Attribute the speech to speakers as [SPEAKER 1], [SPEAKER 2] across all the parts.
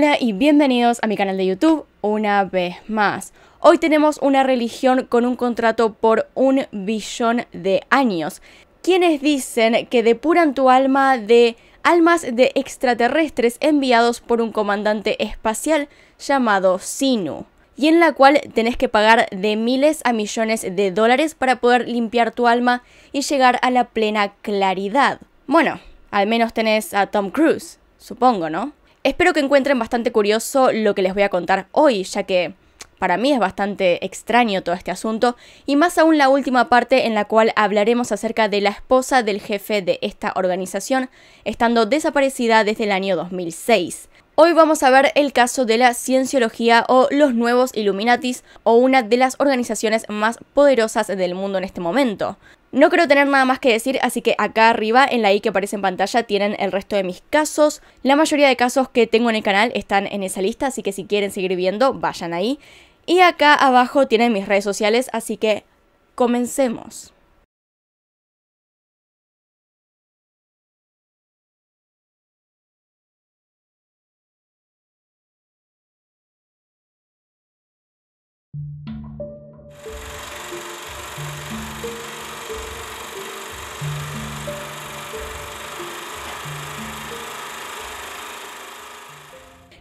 [SPEAKER 1] Hola y bienvenidos a mi canal de YouTube una vez más. Hoy tenemos una religión con un contrato por un billón de años, quienes dicen que depuran tu alma de almas de extraterrestres enviados por un comandante espacial llamado Sinu y en la cual tenés que pagar de miles a millones de dólares para poder limpiar tu alma y llegar a la plena claridad. Bueno, al menos tenés a Tom Cruise, supongo, ¿no? Espero que encuentren bastante curioso lo que les voy a contar hoy, ya que para mí es bastante extraño todo este asunto, y más aún la última parte en la cual hablaremos acerca de la esposa del jefe de esta organización, estando desaparecida desde el año 2006. Hoy vamos a ver el caso de la cienciología o los nuevos Illuminatis o una de las organizaciones más poderosas del mundo en este momento. No quiero tener nada más que decir, así que acá arriba en la i que aparece en pantalla tienen el resto de mis casos. La mayoría de casos que tengo en el canal están en esa lista, así que si quieren seguir viendo, vayan ahí. Y acá abajo tienen mis redes sociales, así que comencemos.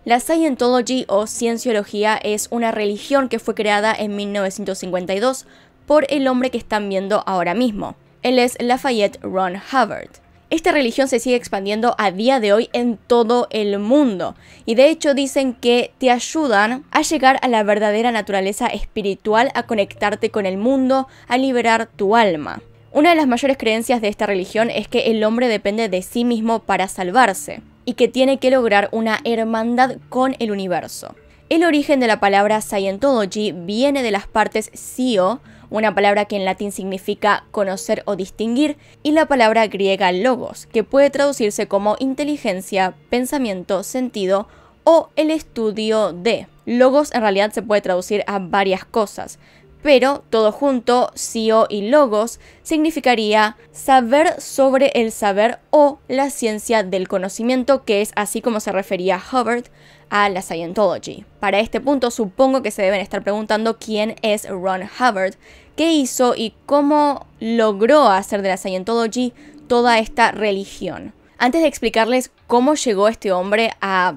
[SPEAKER 1] La Scientology o Cienciología es una religión que fue creada en 1952 por el hombre que están viendo ahora mismo. Él es Lafayette Ron Hubbard. Esta religión se sigue expandiendo a día de hoy en todo el mundo y de hecho dicen que te ayudan a llegar a la verdadera naturaleza espiritual, a conectarte con el mundo, a liberar tu alma. Una de las mayores creencias de esta religión es que el hombre depende de sí mismo para salvarse y que tiene que lograr una hermandad con el universo. El origen de la palabra Scientology viene de las partes sio, una palabra que en latín significa conocer o distinguir, y la palabra griega logos, que puede traducirse como inteligencia, pensamiento, sentido o el estudio de. Logos en realidad se puede traducir a varias cosas, pero todo junto, CEO y logos, significaría saber sobre el saber o la ciencia del conocimiento, que es así como se refería Hubbard a la Scientology. Para este punto supongo que se deben estar preguntando quién es Ron Hubbard, qué hizo y cómo logró hacer de la Scientology toda esta religión. Antes de explicarles cómo llegó este hombre a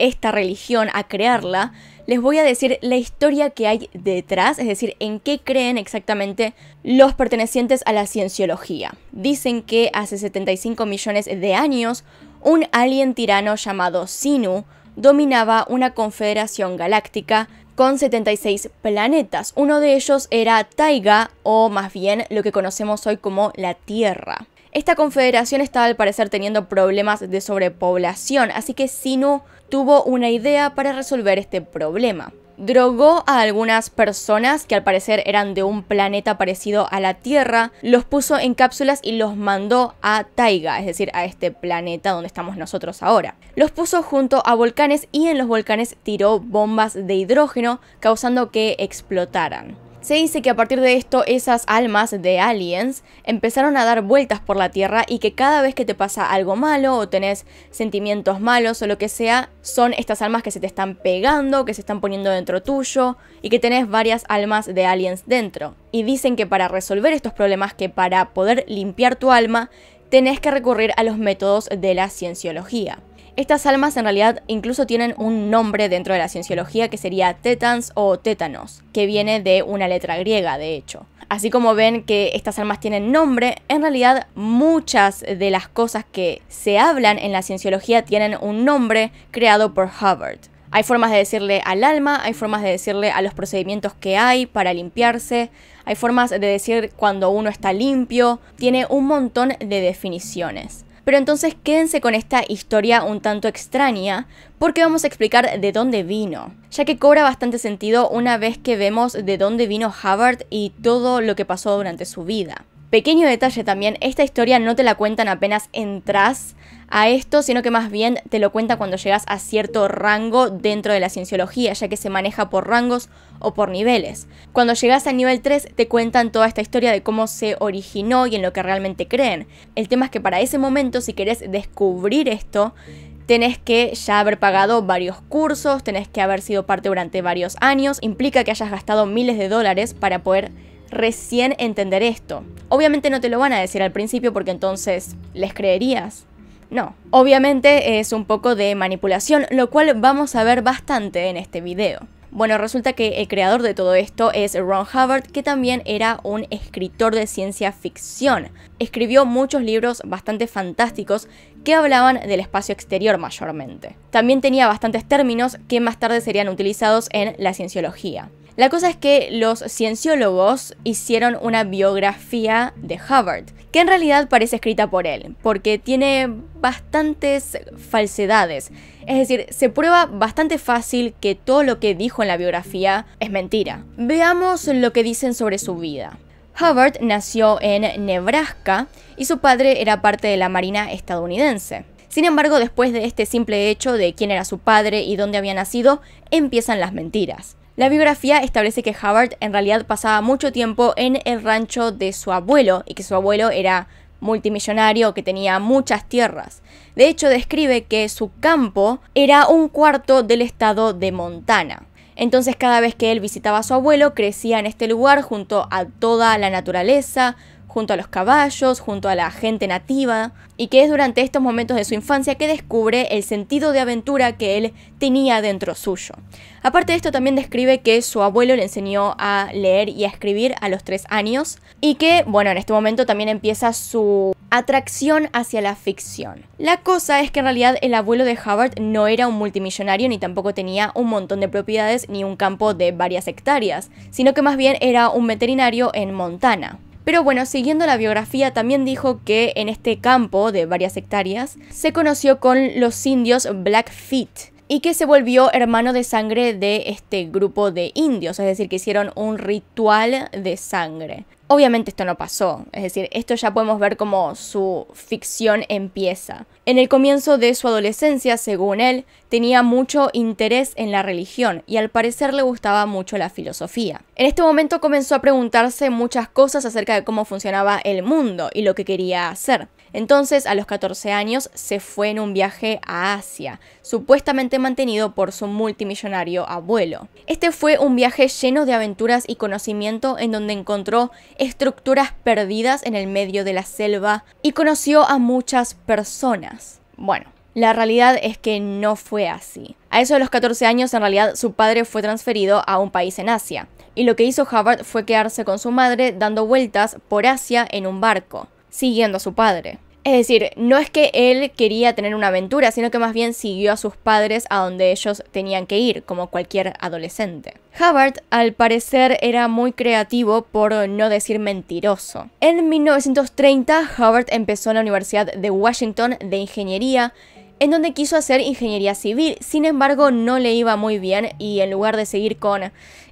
[SPEAKER 1] esta religión, a crearla, les voy a decir la historia que hay detrás, es decir, en qué creen exactamente los pertenecientes a la cienciología. Dicen que hace 75 millones de años, un alien tirano llamado Sinu dominaba una confederación galáctica con 76 planetas. Uno de ellos era Taiga, o más bien lo que conocemos hoy como la Tierra. Esta confederación estaba al parecer teniendo problemas de sobrepoblación, así que Sinu tuvo una idea para resolver este problema. Drogó a algunas personas que al parecer eran de un planeta parecido a la Tierra, los puso en cápsulas y los mandó a Taiga, es decir, a este planeta donde estamos nosotros ahora. Los puso junto a volcanes y en los volcanes tiró bombas de hidrógeno, causando que explotaran. Se dice que a partir de esto esas almas de aliens empezaron a dar vueltas por la Tierra y que cada vez que te pasa algo malo o tenés sentimientos malos o lo que sea, son estas almas que se te están pegando, que se están poniendo dentro tuyo y que tenés varias almas de aliens dentro. Y dicen que para resolver estos problemas, que para poder limpiar tu alma, tenés que recurrir a los métodos de la cienciología. Estas almas en realidad incluso tienen un nombre dentro de la cienciología que sería tetans o tétanos, que viene de una letra griega de hecho. Así como ven que estas almas tienen nombre, en realidad muchas de las cosas que se hablan en la cienciología tienen un nombre creado por Hubbard. Hay formas de decirle al alma, hay formas de decirle a los procedimientos que hay para limpiarse, hay formas de decir cuando uno está limpio, tiene un montón de definiciones. Pero entonces quédense con esta historia un tanto extraña, porque vamos a explicar de dónde vino, ya que cobra bastante sentido una vez que vemos de dónde vino Hubbard y todo lo que pasó durante su vida. Pequeño detalle también, esta historia no te la cuentan apenas entras a esto, sino que más bien te lo cuenta cuando llegas a cierto rango dentro de la cienciología, ya que se maneja por rangos o por niveles. Cuando llegas al nivel 3 te cuentan toda esta historia de cómo se originó y en lo que realmente creen. El tema es que para ese momento, si querés descubrir esto, tenés que ya haber pagado varios cursos, tenés que haber sido parte durante varios años, implica que hayas gastado miles de dólares para poder recién entender esto. Obviamente no te lo van a decir al principio porque entonces les creerías. No, obviamente es un poco de manipulación, lo cual vamos a ver bastante en este video. Bueno, resulta que el creador de todo esto es Ron Hubbard, que también era un escritor de ciencia ficción. Escribió muchos libros bastante fantásticos que hablaban del espacio exterior mayormente. También tenía bastantes términos que más tarde serían utilizados en la cienciología. La cosa es que los cienciólogos hicieron una biografía de Hubbard, que en realidad parece escrita por él, porque tiene bastantes falsedades. Es decir, se prueba bastante fácil que todo lo que dijo en la biografía es mentira. Veamos lo que dicen sobre su vida. Hubbard nació en Nebraska y su padre era parte de la Marina estadounidense. Sin embargo, después de este simple hecho de quién era su padre y dónde había nacido, empiezan las mentiras. La biografía establece que Howard en realidad pasaba mucho tiempo en el rancho de su abuelo y que su abuelo era multimillonario que tenía muchas tierras. De hecho, describe que su campo era un cuarto del estado de Montana. Entonces cada vez que él visitaba a su abuelo, crecía en este lugar junto a toda la naturaleza, junto a los caballos, junto a la gente nativa, y que es durante estos momentos de su infancia que descubre el sentido de aventura que él tenía dentro suyo. Aparte de esto también describe que su abuelo le enseñó a leer y a escribir a los tres años, y que, bueno, en este momento también empieza su atracción hacia la ficción. La cosa es que en realidad el abuelo de Howard no era un multimillonario ni tampoco tenía un montón de propiedades ni un campo de varias hectáreas, sino que más bien era un veterinario en Montana. Pero bueno, siguiendo la biografía, también dijo que en este campo de varias hectáreas se conoció con los indios Blackfeet y que se volvió hermano de sangre de este grupo de indios, es decir, que hicieron un ritual de sangre. Obviamente esto no pasó, es decir, esto ya podemos ver como su ficción empieza. En el comienzo de su adolescencia, según él, tenía mucho interés en la religión y al parecer le gustaba mucho la filosofía. En este momento comenzó a preguntarse muchas cosas acerca de cómo funcionaba el mundo y lo que quería hacer. Entonces, a los 14 años, se fue en un viaje a Asia, supuestamente mantenido por su multimillonario abuelo. Este fue un viaje lleno de aventuras y conocimiento en donde encontró estructuras perdidas en el medio de la selva y conoció a muchas personas. Bueno, la realidad es que no fue así. A eso de los 14 años, en realidad, su padre fue transferido a un país en Asia, y lo que hizo Hubbard fue quedarse con su madre dando vueltas por Asia en un barco siguiendo a su padre. Es decir, no es que él quería tener una aventura, sino que más bien siguió a sus padres a donde ellos tenían que ir, como cualquier adolescente. Hubbard, al parecer, era muy creativo, por no decir mentiroso. En 1930, Hubbard empezó en la Universidad de Washington de Ingeniería, en donde quiso hacer ingeniería civil, sin embargo no le iba muy bien y en lugar de seguir con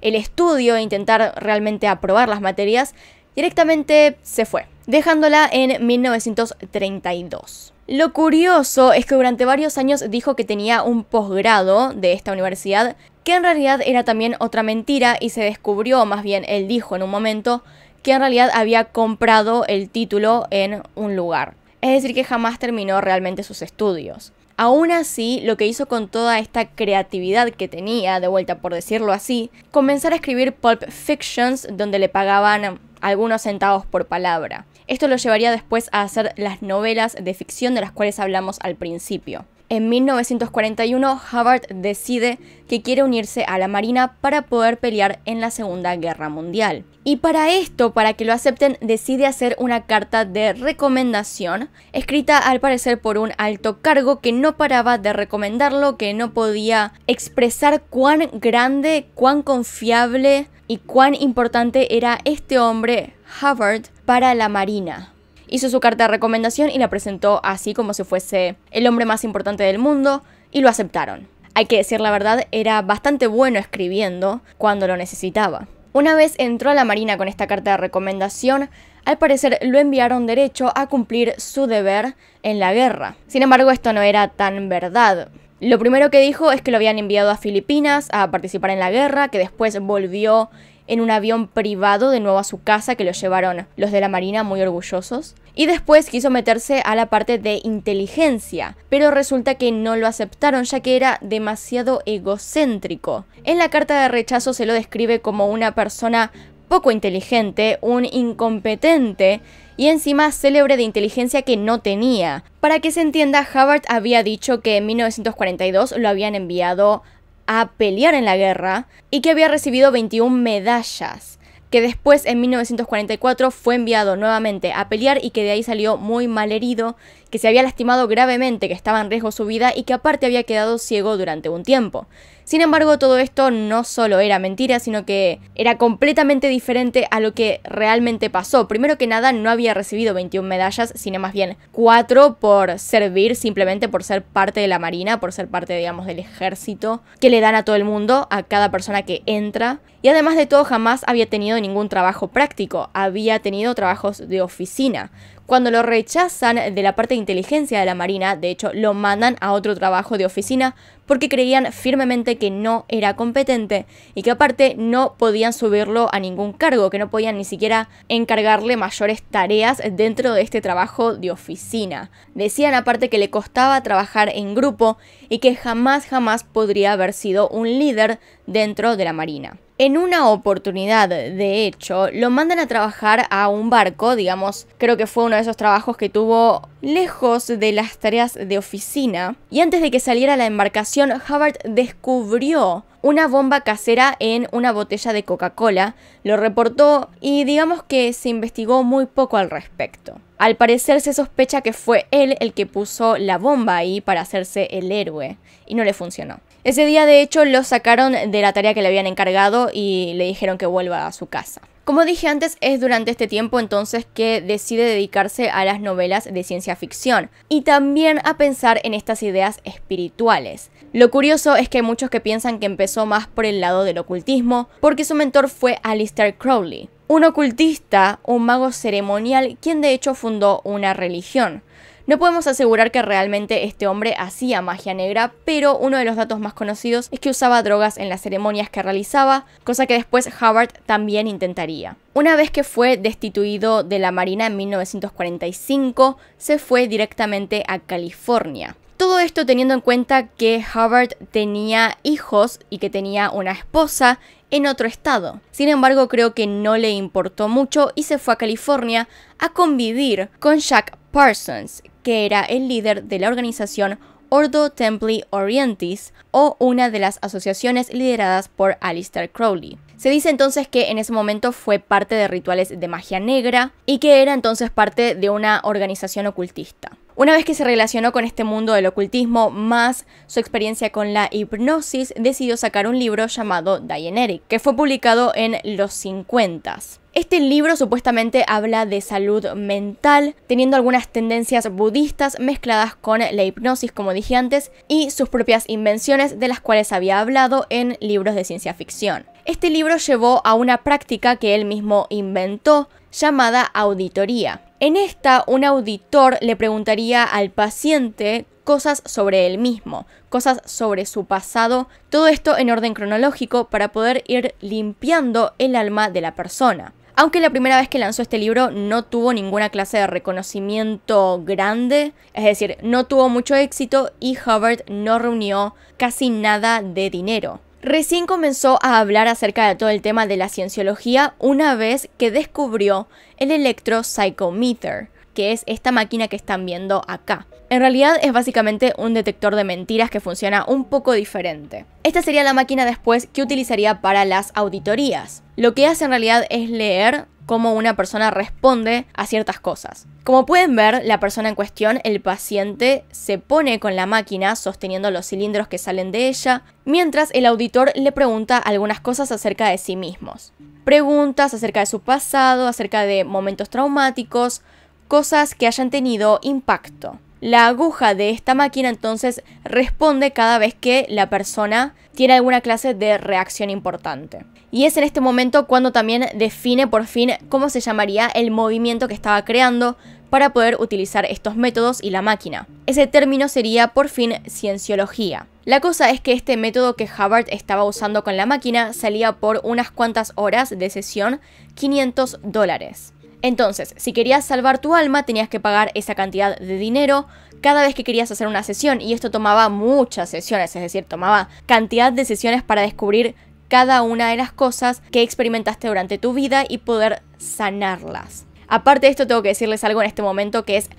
[SPEAKER 1] el estudio e intentar realmente aprobar las materias, directamente se fue, dejándola en 1932. Lo curioso es que durante varios años dijo que tenía un posgrado de esta universidad, que en realidad era también otra mentira y se descubrió, más bien él dijo en un momento, que en realidad había comprado el título en un lugar. Es decir, que jamás terminó realmente sus estudios. Aún así, lo que hizo con toda esta creatividad que tenía, de vuelta por decirlo así, comenzar a escribir pulp fictions donde le pagaban algunos centavos por palabra. Esto lo llevaría después a hacer las novelas de ficción de las cuales hablamos al principio. En 1941, Hubbard decide que quiere unirse a la Marina para poder pelear en la Segunda Guerra Mundial. Y para esto, para que lo acepten, decide hacer una carta de recomendación, escrita al parecer por un alto cargo que no paraba de recomendarlo, que no podía expresar cuán grande, cuán confiable y cuán importante era este hombre, Hubbard, para la Marina hizo su carta de recomendación y la presentó así como si fuese el hombre más importante del mundo y lo aceptaron. Hay que decir la verdad, era bastante bueno escribiendo cuando lo necesitaba. Una vez entró a la Marina con esta carta de recomendación, al parecer lo enviaron derecho a cumplir su deber en la guerra. Sin embargo, esto no era tan verdad. Lo primero que dijo es que lo habían enviado a Filipinas a participar en la guerra, que después volvió en un avión privado de nuevo a su casa que lo llevaron los de la Marina muy orgullosos. Y después quiso meterse a la parte de inteligencia, pero resulta que no lo aceptaron ya que era demasiado egocéntrico. En la carta de rechazo se lo describe como una persona poco inteligente, un incompetente y encima célebre de inteligencia que no tenía. Para que se entienda, Hubbard había dicho que en 1942 lo habían enviado a pelear en la guerra y que había recibido 21 medallas, que después en 1944 fue enviado nuevamente a pelear y que de ahí salió muy mal herido que se había lastimado gravemente, que estaba en riesgo su vida y que aparte había quedado ciego durante un tiempo. Sin embargo, todo esto no solo era mentira, sino que era completamente diferente a lo que realmente pasó. Primero que nada, no había recibido 21 medallas, sino más bien 4 por servir, simplemente por ser parte de la Marina, por ser parte, digamos, del ejército, que le dan a todo el mundo, a cada persona que entra. Y además de todo, jamás había tenido ningún trabajo práctico, había tenido trabajos de oficina, cuando lo rechazan de la parte de inteligencia de la Marina, de hecho lo mandan a otro trabajo de oficina porque creían firmemente que no era competente y que aparte no podían subirlo a ningún cargo, que no podían ni siquiera encargarle mayores tareas dentro de este trabajo de oficina. Decían aparte que le costaba trabajar en grupo y que jamás jamás podría haber sido un líder dentro de la Marina. En una oportunidad, de hecho, lo mandan a trabajar a un barco, digamos, creo que fue uno de esos trabajos que tuvo lejos de las tareas de oficina. Y antes de que saliera la embarcación, Hubbard descubrió una bomba casera en una botella de Coca-Cola, lo reportó y digamos que se investigó muy poco al respecto. Al parecer se sospecha que fue él el que puso la bomba ahí para hacerse el héroe, y no le funcionó. Ese día de hecho lo sacaron de la tarea que le habían encargado y le dijeron que vuelva a su casa. Como dije antes, es durante este tiempo entonces que decide dedicarse a las novelas de ciencia ficción y también a pensar en estas ideas espirituales. Lo curioso es que hay muchos que piensan que empezó más por el lado del ocultismo, porque su mentor fue Alistair Crowley, un ocultista, un mago ceremonial, quien de hecho fundó una religión. No podemos asegurar que realmente este hombre hacía magia negra, pero uno de los datos más conocidos es que usaba drogas en las ceremonias que realizaba, cosa que después Howard también intentaría. Una vez que fue destituido de la Marina en 1945, se fue directamente a California. Todo esto teniendo en cuenta que Howard tenía hijos y que tenía una esposa en otro estado. Sin embargo, creo que no le importó mucho y se fue a California a convivir con Jack Parsons, que era el líder de la organización Ordo Templi Orientis, o una de las asociaciones lideradas por Alistair Crowley. Se dice entonces que en ese momento fue parte de rituales de magia negra y que era entonces parte de una organización ocultista. Una vez que se relacionó con este mundo del ocultismo, más su experiencia con la hipnosis, decidió sacar un libro llamado Dianetic, que fue publicado en los 50s. Este libro supuestamente habla de salud mental, teniendo algunas tendencias budistas mezcladas con la hipnosis, como dije antes, y sus propias invenciones de las cuales había hablado en libros de ciencia ficción. Este libro llevó a una práctica que él mismo inventó, llamada auditoría. En esta, un auditor le preguntaría al paciente cosas sobre él mismo, cosas sobre su pasado, todo esto en orden cronológico para poder ir limpiando el alma de la persona. Aunque la primera vez que lanzó este libro no tuvo ninguna clase de reconocimiento grande, es decir, no tuvo mucho éxito y Hubbard no reunió casi nada de dinero. Recién comenzó a hablar acerca de todo el tema de la cienciología una vez que descubrió el electropsychometer, que es esta máquina que están viendo acá. En realidad es básicamente un detector de mentiras que funciona un poco diferente. Esta sería la máquina después que utilizaría para las auditorías. Lo que hace en realidad es leer cómo una persona responde a ciertas cosas. Como pueden ver, la persona en cuestión, el paciente, se pone con la máquina sosteniendo los cilindros que salen de ella, mientras el auditor le pregunta algunas cosas acerca de sí mismos. Preguntas acerca de su pasado, acerca de momentos traumáticos, cosas que hayan tenido impacto. La aguja de esta máquina entonces responde cada vez que la persona tiene alguna clase de reacción importante. Y es en este momento cuando también define por fin cómo se llamaría el movimiento que estaba creando para poder utilizar estos métodos y la máquina. Ese término sería por fin cienciología. La cosa es que este método que Hubbard estaba usando con la máquina salía por unas cuantas horas de sesión 500 dólares. Entonces, si querías salvar tu alma, tenías que pagar esa cantidad de dinero cada vez que querías hacer una sesión, y esto tomaba muchas sesiones, es decir, tomaba cantidad de sesiones para descubrir cada una de las cosas que experimentaste durante tu vida y poder sanarlas. Aparte de esto, tengo que decirles algo en este momento que es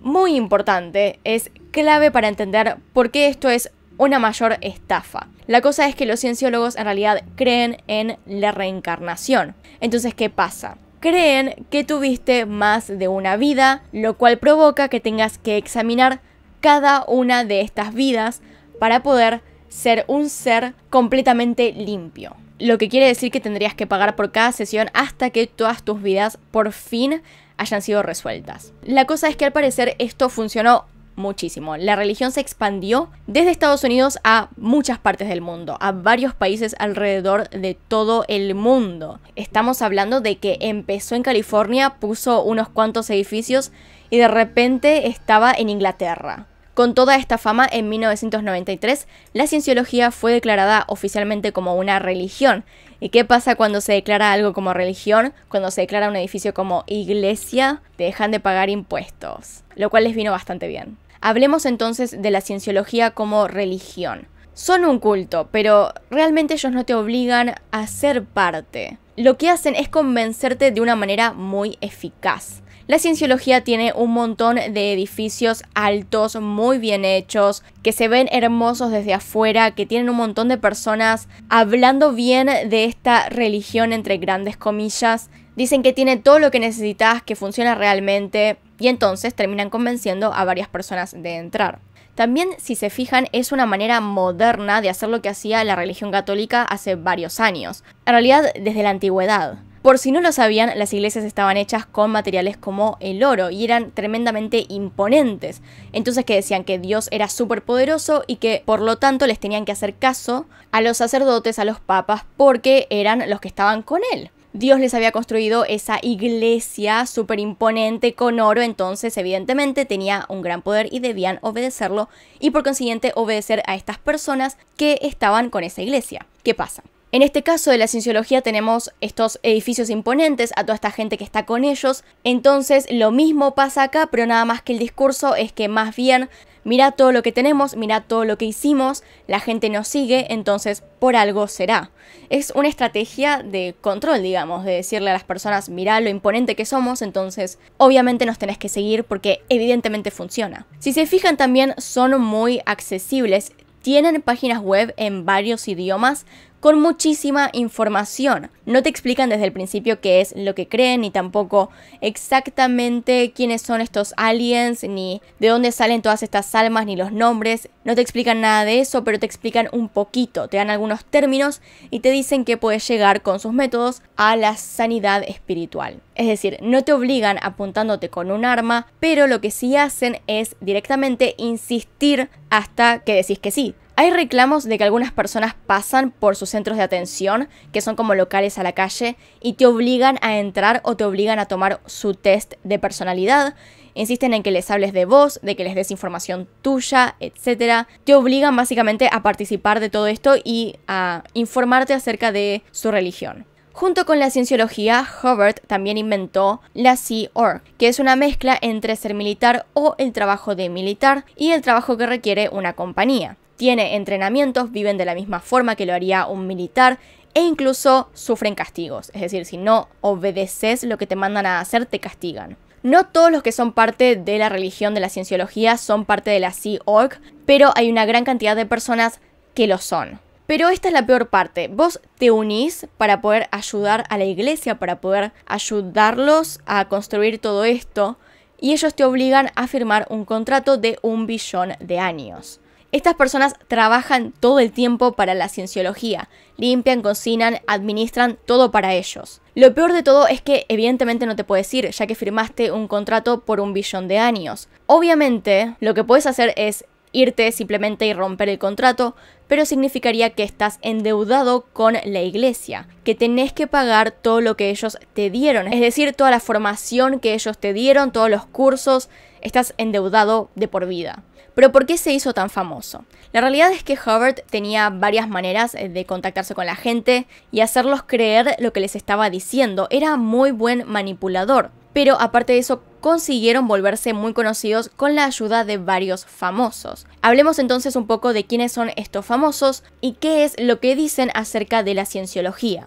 [SPEAKER 1] muy importante, es clave para entender por qué esto es una mayor estafa. La cosa es que los cienciólogos en realidad creen en la reencarnación. Entonces, ¿qué pasa? creen que tuviste más de una vida, lo cual provoca que tengas que examinar cada una de estas vidas para poder ser un ser completamente limpio. Lo que quiere decir que tendrías que pagar por cada sesión hasta que todas tus vidas por fin hayan sido resueltas. La cosa es que al parecer esto funcionó muchísimo. La religión se expandió desde Estados Unidos a muchas partes del mundo, a varios países alrededor de todo el mundo. Estamos hablando de que empezó en California, puso unos cuantos edificios y de repente estaba en Inglaterra. Con toda esta fama, en 1993, la cienciología fue declarada oficialmente como una religión. ¿Y qué pasa cuando se declara algo como religión? Cuando se declara un edificio como iglesia, te dejan de pagar impuestos, lo cual les vino bastante bien. Hablemos entonces de la cienciología como religión. Son un culto, pero realmente ellos no te obligan a ser parte. Lo que hacen es convencerte de una manera muy eficaz. La cienciología tiene un montón de edificios altos, muy bien hechos, que se ven hermosos desde afuera, que tienen un montón de personas hablando bien de esta religión entre grandes comillas. Dicen que tiene todo lo que necesitas, que funciona realmente, y entonces terminan convenciendo a varias personas de entrar. También, si se fijan, es una manera moderna de hacer lo que hacía la religión católica hace varios años, en realidad desde la antigüedad. Por si no lo sabían, las iglesias estaban hechas con materiales como el oro y eran tremendamente imponentes. Entonces que decían que Dios era súper poderoso y que por lo tanto les tenían que hacer caso a los sacerdotes, a los papas, porque eran los que estaban con él. Dios les había construido esa iglesia superimponente imponente con oro, entonces evidentemente tenía un gran poder y debían obedecerlo y por consiguiente obedecer a estas personas que estaban con esa iglesia. ¿Qué pasa? En este caso de la cienciología tenemos estos edificios imponentes, a toda esta gente que está con ellos. Entonces lo mismo pasa acá, pero nada más que el discurso es que más bien, mira todo lo que tenemos, mira todo lo que hicimos, la gente nos sigue, entonces por algo será. Es una estrategia de control, digamos, de decirle a las personas, mira lo imponente que somos, entonces obviamente nos tenés que seguir porque evidentemente funciona. Si se fijan también son muy accesibles, tienen páginas web en varios idiomas, con muchísima información. No te explican desde el principio qué es lo que creen, ni tampoco exactamente quiénes son estos aliens, ni de dónde salen todas estas almas, ni los nombres. No te explican nada de eso, pero te explican un poquito, te dan algunos términos y te dicen que puedes llegar con sus métodos a la sanidad espiritual. Es decir, no te obligan apuntándote con un arma, pero lo que sí hacen es directamente insistir hasta que decís que sí. Hay reclamos de que algunas personas pasan por sus centros de atención, que son como locales a la calle, y te obligan a entrar o te obligan a tomar su test de personalidad. Insisten en que les hables de vos, de que les des información tuya, etc. Te obligan básicamente a participar de todo esto y a informarte acerca de su religión. Junto con la cienciología, Hubbard también inventó la Sea Org, que es una mezcla entre ser militar o el trabajo de militar y el trabajo que requiere una compañía tiene entrenamientos, viven de la misma forma que lo haría un militar e incluso sufren castigos. Es decir, si no obedeces lo que te mandan a hacer, te castigan. No todos los que son parte de la religión de la cienciología son parte de la Sea Org, pero hay una gran cantidad de personas que lo son. Pero esta es la peor parte. Vos te unís para poder ayudar a la iglesia, para poder ayudarlos a construir todo esto, y ellos te obligan a firmar un contrato de un billón de años. Estas personas trabajan todo el tiempo para la cienciología, limpian, cocinan, administran todo para ellos. Lo peor de todo es que evidentemente no te puedes ir, ya que firmaste un contrato por un billón de años. Obviamente, lo que puedes hacer es irte simplemente y romper el contrato, pero significaría que estás endeudado con la iglesia, que tenés que pagar todo lo que ellos te dieron, es decir, toda la formación que ellos te dieron, todos los cursos, estás endeudado de por vida. Pero ¿por qué se hizo tan famoso? La realidad es que Hubbard tenía varias maneras eh, de contactarse con la gente y hacerlos creer lo que les estaba diciendo. Era muy buen manipulador. Pero aparte de eso, consiguieron volverse muy conocidos con la ayuda de varios famosos. Hablemos entonces un poco de quiénes son estos famosos y qué es lo que dicen acerca de la cienciología.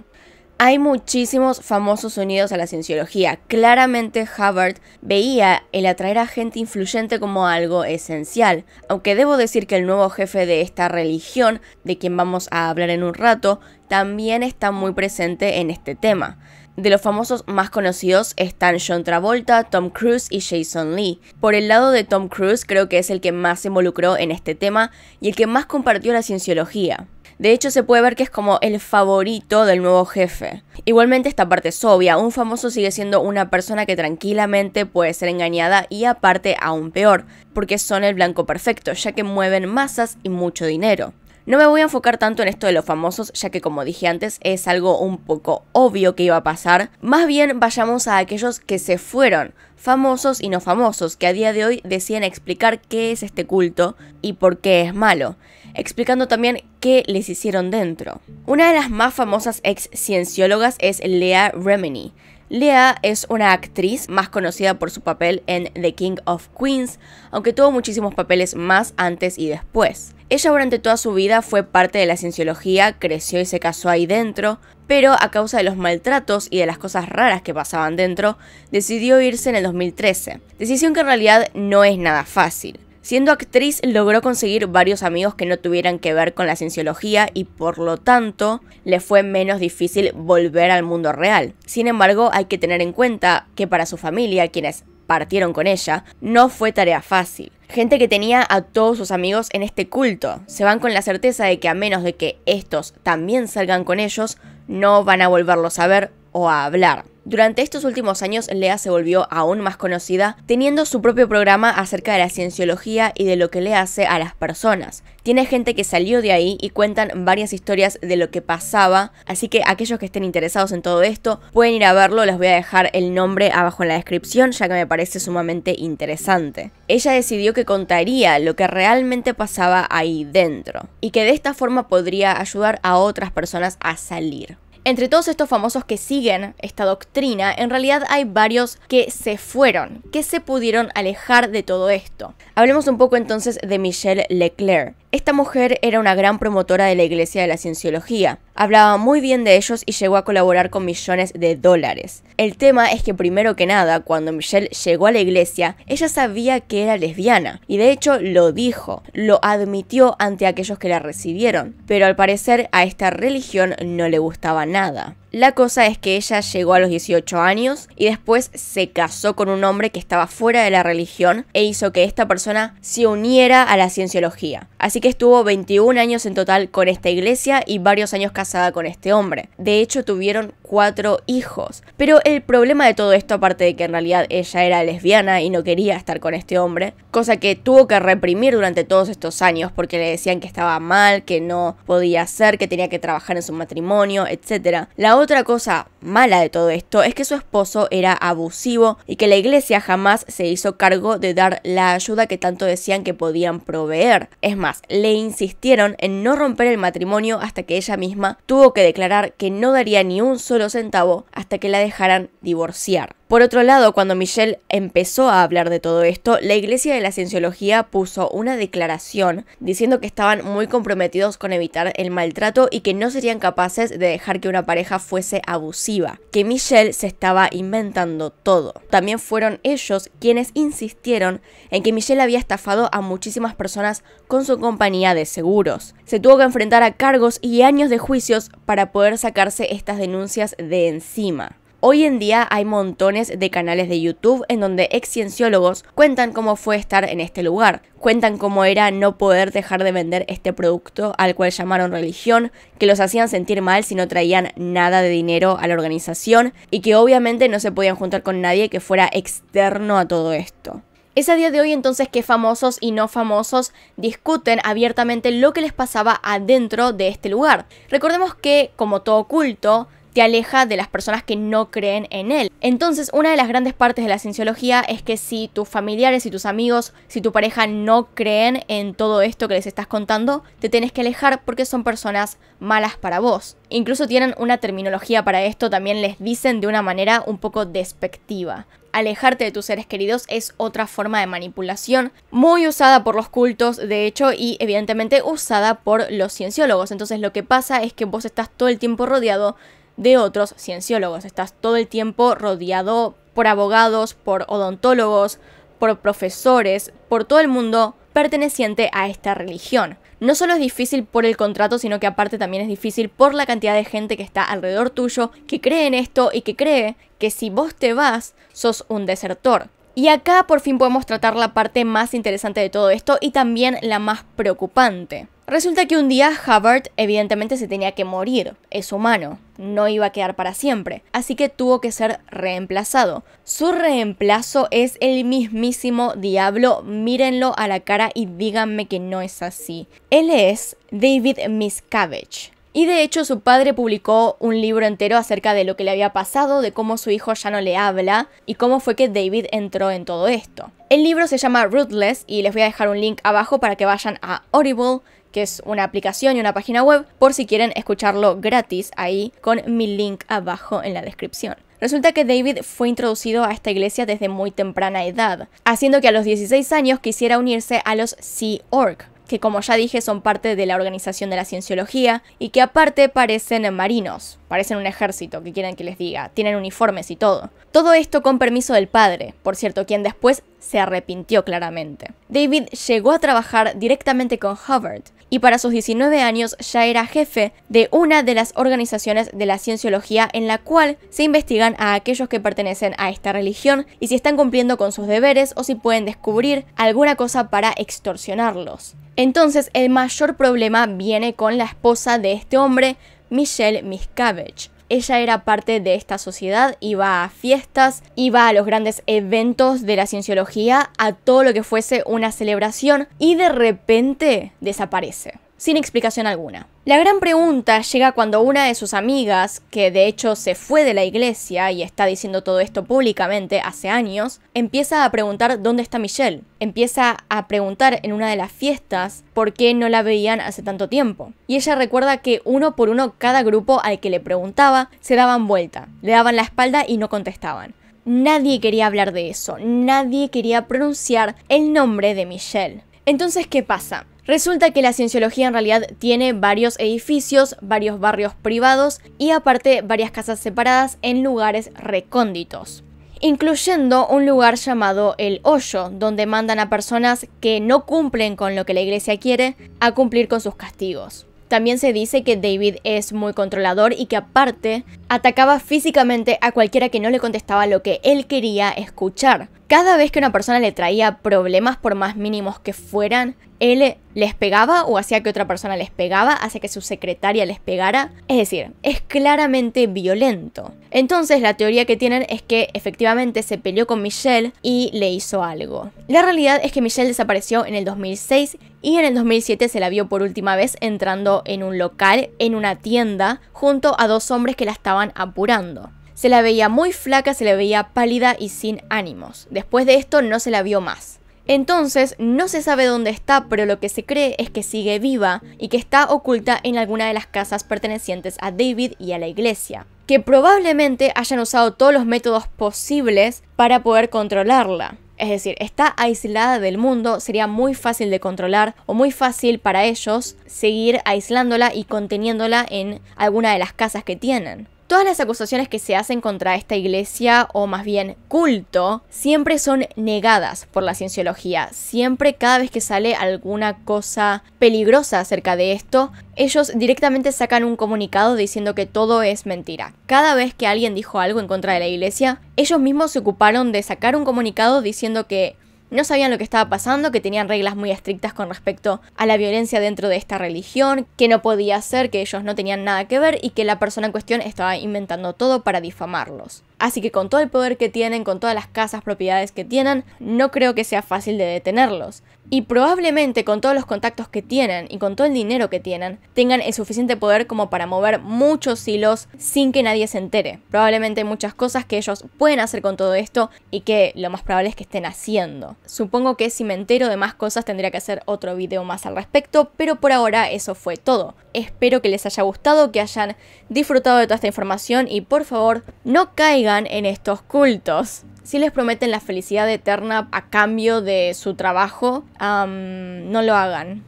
[SPEAKER 1] Hay muchísimos famosos unidos a la cienciología. Claramente Hubbard veía el atraer a gente influyente como algo esencial, aunque debo decir que el nuevo jefe de esta religión, de quien vamos a hablar en un rato, también está muy presente en este tema. De los famosos más conocidos están John Travolta, Tom Cruise y Jason Lee. Por el lado de Tom Cruise creo que es el que más se involucró en este tema y el que más compartió la cienciología. De hecho, se puede ver que es como el favorito del nuevo jefe. Igualmente esta parte es obvia, un famoso sigue siendo una persona que tranquilamente puede ser engañada y aparte aún peor, porque son el blanco perfecto, ya que mueven masas y mucho dinero. No me voy a enfocar tanto en esto de los famosos, ya que como dije antes es algo un poco obvio que iba a pasar. Más bien vayamos a aquellos que se fueron, famosos y no famosos, que a día de hoy deciden explicar qué es este culto y por qué es malo, explicando también qué les hicieron dentro. Una de las más famosas ex cienciólogas es Lea Remini. Lea es una actriz más conocida por su papel en The King of Queens, aunque tuvo muchísimos papeles más antes y después. Ella durante toda su vida fue parte de la cienciología, creció y se casó ahí dentro, pero a causa de los maltratos y de las cosas raras que pasaban dentro, decidió irse en el 2013. Decisión que en realidad no es nada fácil. Siendo actriz logró conseguir varios amigos que no tuvieran que ver con la cienciología y por lo tanto le fue menos difícil volver al mundo real. Sin embargo, hay que tener en cuenta que para su familia, quienes partieron con ella, no fue tarea fácil. Gente que tenía a todos sus amigos en este culto, se van con la certeza de que a menos de que estos también salgan con ellos, no van a volverlos a ver o a hablar. Durante estos últimos años, Lea se volvió aún más conocida, teniendo su propio programa acerca de la cienciología y de lo que le hace a las personas. Tiene gente que salió de ahí y cuentan varias historias de lo que pasaba, así que aquellos que estén interesados en todo esto pueden ir a verlo, les voy a dejar el nombre abajo en la descripción, ya que me parece sumamente interesante. Ella decidió que contaría lo que realmente pasaba ahí dentro, y que de esta forma podría ayudar a otras personas a salir. Entre todos estos famosos que siguen esta doctrina, en realidad hay varios que se fueron, que se pudieron alejar de todo esto. Hablemos un poco entonces de Michel Leclerc. Esta mujer era una gran promotora de la Iglesia de la Cienciología. Hablaba muy bien de ellos y llegó a colaborar con millones de dólares. El tema es que primero que nada, cuando Michelle llegó a la iglesia, ella sabía que era lesbiana y de hecho lo dijo, lo admitió ante aquellos que la recibieron, pero al parecer a esta religión no le gustaba nada. La cosa es que ella llegó a los 18 años y después se casó con un hombre que estaba fuera de la religión e hizo que esta persona se uniera a la cienciología. Así que estuvo 21 años en total con esta iglesia y varios años casada con este hombre. De hecho, tuvieron cuatro hijos. Pero el problema de todo esto, aparte de que en realidad ella era lesbiana y no quería estar con este hombre, cosa que tuvo que reprimir durante todos estos años porque le decían que estaba mal, que no podía ser, que tenía que trabajar en su matrimonio, etc. La otra cosa mala de todo esto es que su esposo era abusivo y que la iglesia jamás se hizo cargo de dar la ayuda que tanto decían que podían proveer. Es más, le insistieron en no romper el matrimonio hasta que ella misma tuvo que declarar que no daría ni un solo centavo hasta que la dejaran divorciar. Por otro lado, cuando Michelle empezó a hablar de todo esto, la Iglesia de la Cienciología puso una declaración diciendo que estaban muy comprometidos con evitar el maltrato y que no serían capaces de dejar que una pareja fuese abusiva, que Michelle se estaba inventando todo. También fueron ellos quienes insistieron en que Michelle había estafado a muchísimas personas con su compañía de seguros. Se tuvo que enfrentar a cargos y años de juicios para poder sacarse estas denuncias de encima. Hoy en día hay montones de canales de YouTube en donde excienciólogos cuentan cómo fue estar en este lugar, cuentan cómo era no poder dejar de vender este producto al cual llamaron religión, que los hacían sentir mal si no traían nada de dinero a la organización y que obviamente no se podían juntar con nadie que fuera externo a todo esto. Es a día de hoy entonces que famosos y no famosos discuten abiertamente lo que les pasaba adentro de este lugar. Recordemos que, como todo culto, te aleja de las personas que no creen en él. Entonces, una de las grandes partes de la cienciología es que si tus familiares, y tus amigos, si tu pareja no creen en todo esto que les estás contando, te tienes que alejar porque son personas malas para vos. Incluso tienen una terminología para esto, también les dicen de una manera un poco despectiva. Alejarte de tus seres queridos es otra forma de manipulación, muy usada por los cultos, de hecho, y evidentemente usada por los cienciólogos. Entonces lo que pasa es que vos estás todo el tiempo rodeado de otros cienciólogos. Estás todo el tiempo rodeado por abogados, por odontólogos, por profesores, por todo el mundo perteneciente a esta religión. No solo es difícil por el contrato, sino que aparte también es difícil por la cantidad de gente que está alrededor tuyo, que cree en esto y que cree que si vos te vas, sos un desertor. Y acá por fin podemos tratar la parte más interesante de todo esto y también la más preocupante. Resulta que un día Hubbard evidentemente se tenía que morir, es humano, no iba a quedar para siempre, así que tuvo que ser reemplazado. Su reemplazo es el mismísimo diablo, mírenlo a la cara y díganme que no es así. Él es David Miscavige. Y de hecho su padre publicó un libro entero acerca de lo que le había pasado, de cómo su hijo ya no le habla y cómo fue que David entró en todo esto. El libro se llama Ruthless y les voy a dejar un link abajo para que vayan a Audible que es una aplicación y una página web, por si quieren escucharlo gratis ahí con mi link abajo en la descripción. Resulta que David fue introducido a esta iglesia desde muy temprana edad, haciendo que a los 16 años quisiera unirse a los Sea Org, que como ya dije son parte de la organización de la cienciología y que aparte parecen marinos, parecen un ejército, que quieren que les diga, tienen uniformes y todo. Todo esto con permiso del padre, por cierto, quien después se arrepintió claramente. David llegó a trabajar directamente con Hubbard, y para sus 19 años ya era jefe de una de las organizaciones de la cienciología en la cual se investigan a aquellos que pertenecen a esta religión y si están cumpliendo con sus deberes o si pueden descubrir alguna cosa para extorsionarlos. Entonces el mayor problema viene con la esposa de este hombre, Michelle Miscavige ella era parte de esta sociedad, iba a fiestas, iba a los grandes eventos de la cienciología, a todo lo que fuese una celebración y de repente desaparece sin explicación alguna. La gran pregunta llega cuando una de sus amigas, que de hecho se fue de la iglesia y está diciendo todo esto públicamente hace años, empieza a preguntar dónde está Michelle. Empieza a preguntar en una de las fiestas por qué no la veían hace tanto tiempo. Y ella recuerda que uno por uno cada grupo al que le preguntaba se daban vuelta, le daban la espalda y no contestaban. Nadie quería hablar de eso, nadie quería pronunciar el nombre de Michelle. Entonces, ¿qué pasa? Resulta que la cienciología en realidad tiene varios edificios, varios barrios privados y aparte varias casas separadas en lugares recónditos incluyendo un lugar llamado el hoyo, donde mandan a personas que no cumplen con lo que la iglesia quiere a cumplir con sus castigos. También se dice que David es muy controlador y que aparte atacaba físicamente a cualquiera que no le contestaba lo que él quería escuchar, cada vez que una persona le traía problemas, por más mínimos que fueran, él les pegaba o hacía que otra persona les pegaba, hacía que su secretaria les pegara. Es decir, es claramente violento. Entonces la teoría que tienen es que efectivamente se peleó con Michelle y le hizo algo. La realidad es que Michelle desapareció en el 2006 y en el 2007 se la vio por última vez entrando en un local, en una tienda, junto a dos hombres que la estaban apurando. Se la veía muy flaca, se la veía pálida y sin ánimos. Después de esto no se la vio más. Entonces, no se sabe dónde está, pero lo que se cree es que sigue viva y que está oculta en alguna de las casas pertenecientes a David y a la iglesia, que probablemente hayan usado todos los métodos posibles para poder controlarla. Es decir, está aislada del mundo, sería muy fácil de controlar o muy fácil para ellos seguir aislándola y conteniéndola en alguna de las casas que tienen. Todas las acusaciones que se hacen contra esta iglesia, o más bien culto, siempre son negadas por la cienciología. Siempre cada vez que sale alguna cosa peligrosa acerca de esto, ellos directamente sacan un comunicado diciendo que todo es mentira. Cada vez que alguien dijo algo en contra de la iglesia, ellos mismos se ocuparon de sacar un comunicado diciendo que no sabían lo que estaba pasando, que tenían reglas muy estrictas con respecto a la violencia dentro de esta religión, que no podía ser, que ellos no tenían nada que ver y que la persona en cuestión estaba inventando todo para difamarlos. Así que con todo el poder que tienen, con todas las casas, propiedades que tienen, no creo que sea fácil de detenerlos. Y probablemente con todos los contactos que tienen y con todo el dinero que tienen, tengan el suficiente poder como para mover muchos hilos sin que nadie se entere. Probablemente hay muchas cosas que ellos pueden hacer con todo esto y que lo más probable es que estén haciendo. Supongo que si me entero de más cosas tendría que hacer otro video más al respecto, pero por ahora eso fue todo. Espero que les haya gustado, que hayan disfrutado de toda esta información y por favor no caigan en estos cultos. Si les prometen la felicidad eterna a cambio de su trabajo, no lo hagan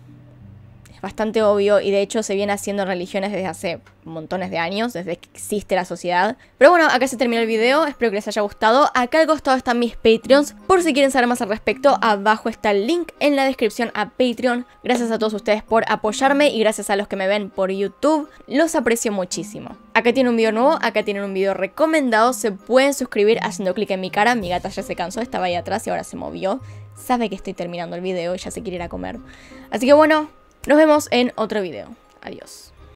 [SPEAKER 1] bastante obvio y de hecho se viene haciendo religiones desde hace montones de años, desde que existe la sociedad. Pero bueno, acá se terminó el video, espero que les haya gustado. Acá al costado están mis Patreons, por si quieren saber más al respecto, abajo está el link en la descripción a Patreon. Gracias a todos ustedes por apoyarme y gracias a los que me ven por YouTube, los aprecio muchísimo. Acá tienen un video nuevo, acá tienen un video recomendado, se pueden suscribir haciendo clic en mi cara, mi gata ya se cansó, estaba ahí atrás y ahora se movió. Sabe que estoy terminando el video y ya se quiere ir a comer. Así que bueno, nos vemos en otro video. Adiós.